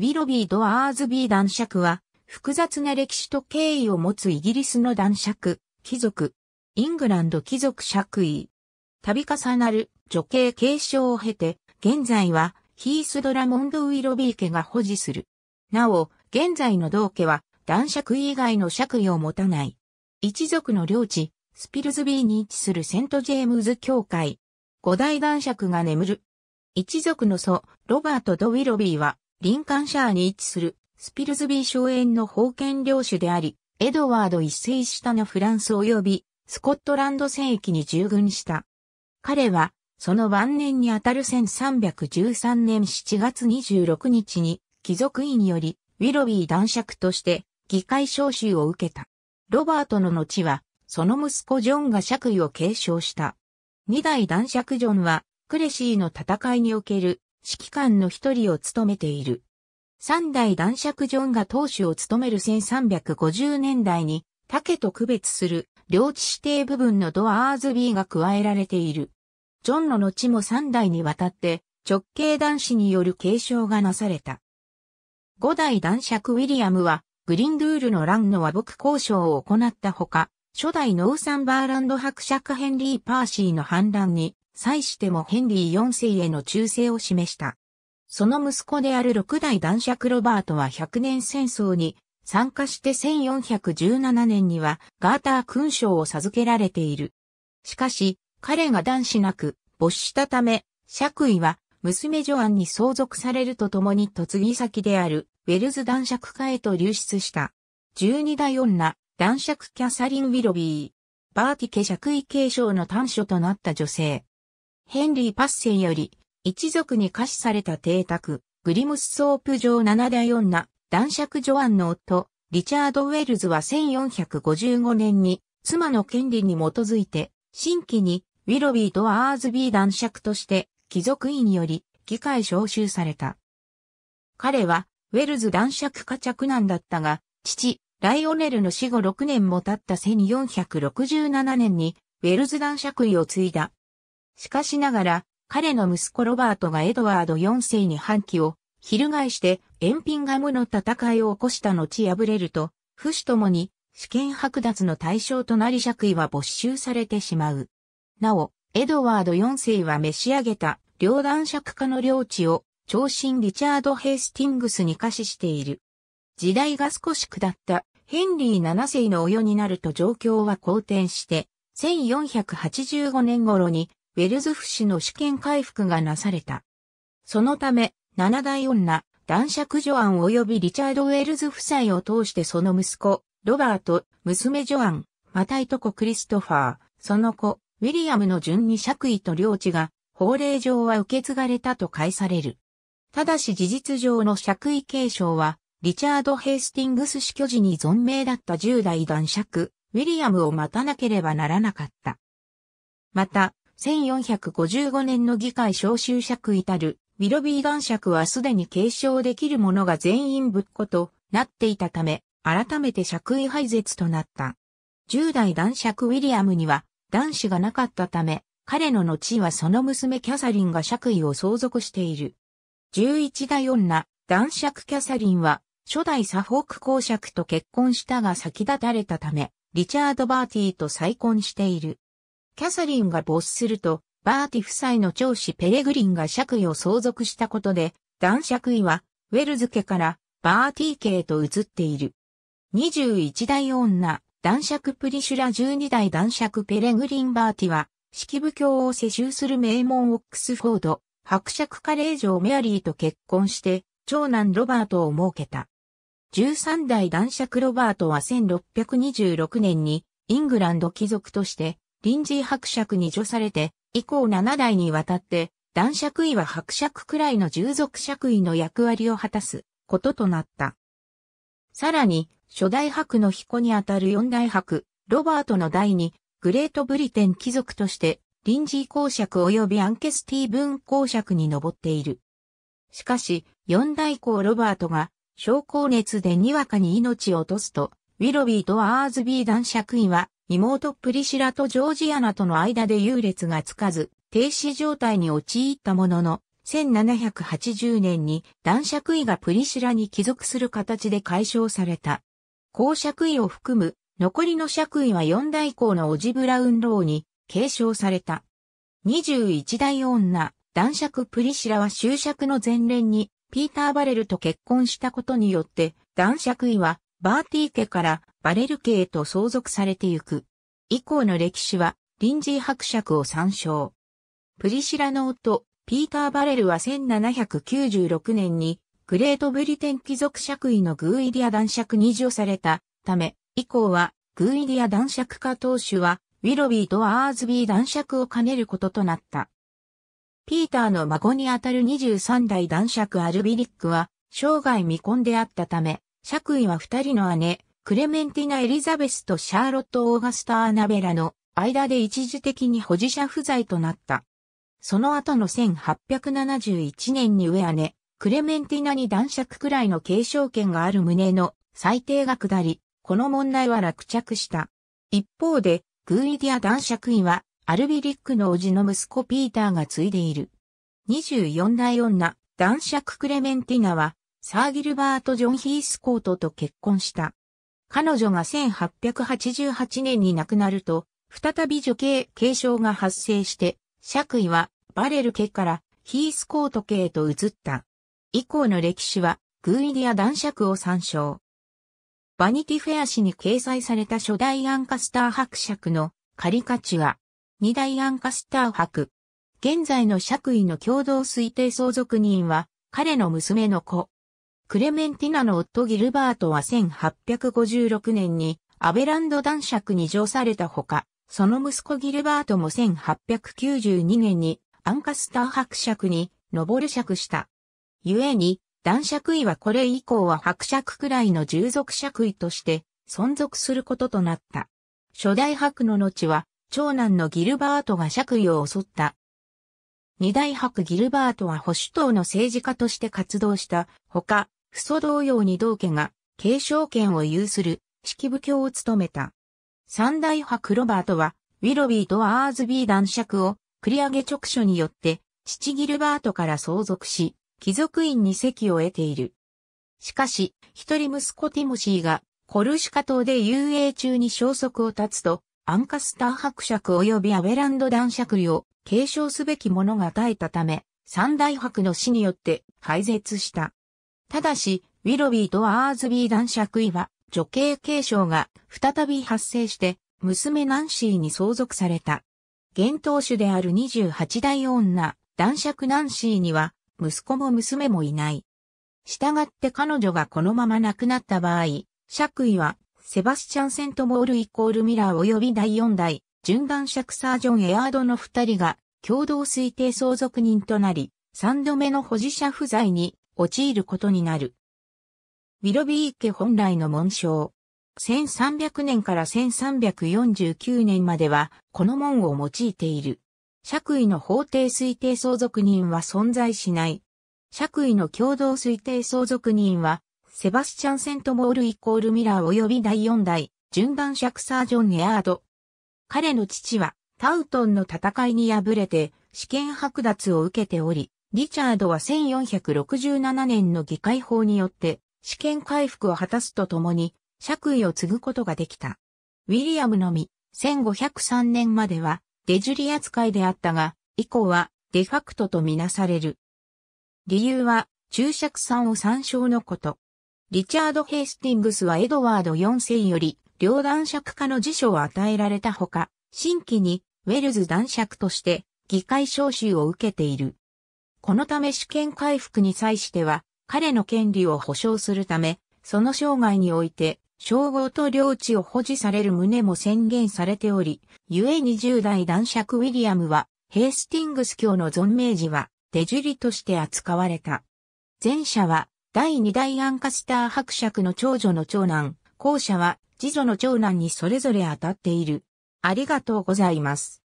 ウィロビー・ドアーズビー男爵は、複雑な歴史と経緯を持つイギリスの男爵、貴族、イングランド貴族爵位。度重なる女系継承を経て、現在はヒースドラモンド・ウィロビー家が保持する。なお、現在の同家は男爵以外の爵位を持たない。一族の領地、スピルズビーに位置するセント・ジェームズ教会。五大男爵が眠る。一族の祖、ロバート・ド・ウィロビーは、リンカンシャーに位置するスピルズビー荘園の封建領主であり、エドワード一世下のフランス及びスコットランド戦役に従軍した。彼は、その晩年にあたる1313年7月26日に、貴族院より、ウィロビー男爵として、議会召集を受けた。ロバートの後は、その息子ジョンが爵位を継承した。二代男爵ジョンは、クレシーの戦いにおける指揮官の一人を務めている。三代男爵ジョンが当主を務める1350年代に、竹と区別する領地指定部分のドアーズビーが加えられている。ジョンの後も三代にわたって直系男子による継承がなされた。五代男爵ウィリアムはグリンドゥールの乱の和睦交渉を行ったほか、初代ノーサンバーランド伯爵ヘンリー・パーシーの反乱に際してもヘンリー4世への忠誠を示した。その息子である六代男爵ロバートは100年戦争に参加して1417年にはガーター勲章を授けられている。しかし、彼が男子なく没したため、爵位は娘ジョアンに相続されるとともに嫁ぎ先であるウェルズ男爵家へと流出した。12代女、男爵キャサリン・ウィロビー。バーティケ爵位継承の短所となった女性。ヘンリー・パッセンより、一族に貸しされた邸宅、グリムスソープ城七代女、男爵ジョアンの夫、リチャード・ウェルズは1455年に、妻の権利に基づいて、新規に、ウィロビーとアーズビー男爵として、貴族院より、議会召集された。彼は、ウェルズ男爵家着男だったが、父、ライオネルの死後6年も経った1467年に、ウェルズ男爵位を継いだ。しかしながら、彼の息子ロバートがエドワード4世に反旗を、翻して、エンピンガムの戦いを起こした後敗れると、不死ともに、主権剥奪の対象となり爵位は没収されてしまう。なお、エドワード4世は召し上げた、両断爵家の領地を、長身リチャード・ヘイスティングスに可視している。時代が少し下った、ヘンリー7世のお世になると状況は好転して、1485年頃にベルズフ氏の試験回復がなされた。そのため、七代女、男爵ジョアン及びリチャード・ウェルズ夫妻を通してその息子、ロバート、娘ジョアン、またいとこクリストファー、その子、ウィリアムの順に爵位と領地が、法令上は受け継がれたと解される。ただし事実上の爵位継承は、リチャード・ヘイスティングス死去時に存命だった10代男爵、ウィリアムを待たなければならなかった。また、1455年の議会召集尺至る、ウィロビー男爵はすでに継承できる者が全員ぶっことなっていたため、改めて爵位廃絶となった。10代男爵ウィリアムには男子がなかったため、彼の後はその娘キャサリンが爵位を相続している。11代女、男爵キャサリンは、初代サフォーク公爵と結婚したが先立たれたため、リチャード・バーティーと再婚している。キャサリンが没すると、バーティ夫妻の長子ペレグリンが爵位を相続したことで、男爵位は、ウェルズ家からバーティ家へと移っている。21代女、男爵プリシュラ12代男爵ペレグリンバーティは、式部教を世襲する名門オックスフォード、伯爵カレー城メアリーと結婚して、長男ロバートを設けた。13代男爵ロバートは1626年に、イングランド貴族として、臨時伯爵に除されて、以降7代にわたって、男爵位は伯爵くらいの従属爵位の役割を果たすこととなった。さらに、初代伯の彦にあたる四代伯、ロバートの代に、グレートブリテン貴族として、臨時公爵及びアンケスティーブン公爵に上っている。しかし、四代公ロバートが、昇降熱でにわかに命を落とすと、ウィロビーとアーズビー男爵位は、妹プリシラとジョージアナとの間で優劣がつかず、停止状態に陥ったものの、1780年に男爵位がプリシラに帰属する形で解消された。公爵位を含む残りの爵位は四代公のオジ・ブラウンローに継承された。21代女、男爵プリシラは終爵の前年にピーター・バレルと結婚したことによって男爵位はバーティー家からバレル家へと相続されてゆく。以降の歴史は、臨時伯爵を参照。プリシラの夫、ピーター・バレルは1796年に、グレートブリテン貴族爵位のグーイディア男爵に除されたため、以降は、グーイディア男爵家当主は、ウィロビーとアーズビー男爵を兼ねることとなった。ピーターの孫にあたる23代男爵アルビリックは、生涯未婚であったため、爵位は二人の姉、クレメンティナ・エリザベスとシャーロット・オーガスタ・ー・アナベラの間で一時的に保持者不在となった。その後の1871年に上姉、クレメンティナに男爵くらいの継承権がある旨の裁定が下り、この問題は落着した。一方で、グーリディア男爵位は、アルビリックの叔父の息子ピーターが継いでいる。24代女、男爵クレメンティナは、サーギルバート・ジョン・ヒースコートと結婚した。彼女が1888年に亡くなると、再び女系継承が発生して、爵位はバレル家からヒースコート家へと移った。以降の歴史は、グイディア男爵を参照。バニティフェア誌に掲載された初代アンカスター伯爵のカリカチュア、二代アンカスター伯。現在の爵位の共同推定相続人は、彼の娘の子、クレメンティナの夫ギルバートは1856年にアベランド男爵に乗されたほか、その息子ギルバートも1892年にアンカスター伯爵に上る爵した。故に、男爵位はこれ以降は伯爵くらいの従属爵位として存続することとなった。初代伯の後は、長男のギルバートが爵位を襲った。二代伯ギルバートは保守党の政治家として活動したほか、クソ同様に同家が継承権を有する式部教を務めた。三大派ロバートは、ウィロビーとアーズビー男爵を繰り上げ直所によって、父ギルバートから相続し、貴族院に席を得ている。しかし、一人息子ティモシーが、コルシカ島で遊泳中に消息を絶つと、アンカスター伯爵及びアベランド男爵を継承すべき者が絶えたため、三大伯の死によって廃絶した。ただし、ウィロビーとアーズビー男爵位は女系継承が再び発生して、娘ナンシーに相続された。現当主である28代女、男爵ナンシーには、息子も娘もいない。従って彼女がこのまま亡くなった場合、爵位は、セバスチャン・セントモールイコールミラー及び第4代、準男爵サージョン・エアードの二人が、共同推定相続人となり、三度目の保持者不在に陥ることになる。ウィロビー家本来の紋章。1300年から1349年までは、この門を用いている。爵位の法定推定相続人は存在しない。爵位の共同推定相続人は、セバスチャン・セントモールイコールミラー及び第4代、順番爵サージョン・エアード。彼の父は、タウトンの戦いに敗れて、試験剥奪を受けており、リチャードは1467年の議会法によって試験回復を果たすとともに爵位を継ぐことができた。ウィリアムのみ、1503年まではデジュリ扱いであったが、以降はデファクトとみなされる。理由は、注釈んを参照のこと。リチャード・ヘイスティングスはエドワード4世より、両男爵家の辞書を与えられたほか、新規にウェルズ男爵として議会招集を受けている。このため主権回復に際しては、彼の権利を保障するため、その生涯において、称号と領地を保持される旨も宣言されており、ゆえ20代男爵ウィリアムは、ヘイスティングス教の存命時は、デジュリとして扱われた。前者は、第二代アンカスター伯爵の長女の長男、後者は、次女の長男にそれぞれ当たっている。ありがとうございます。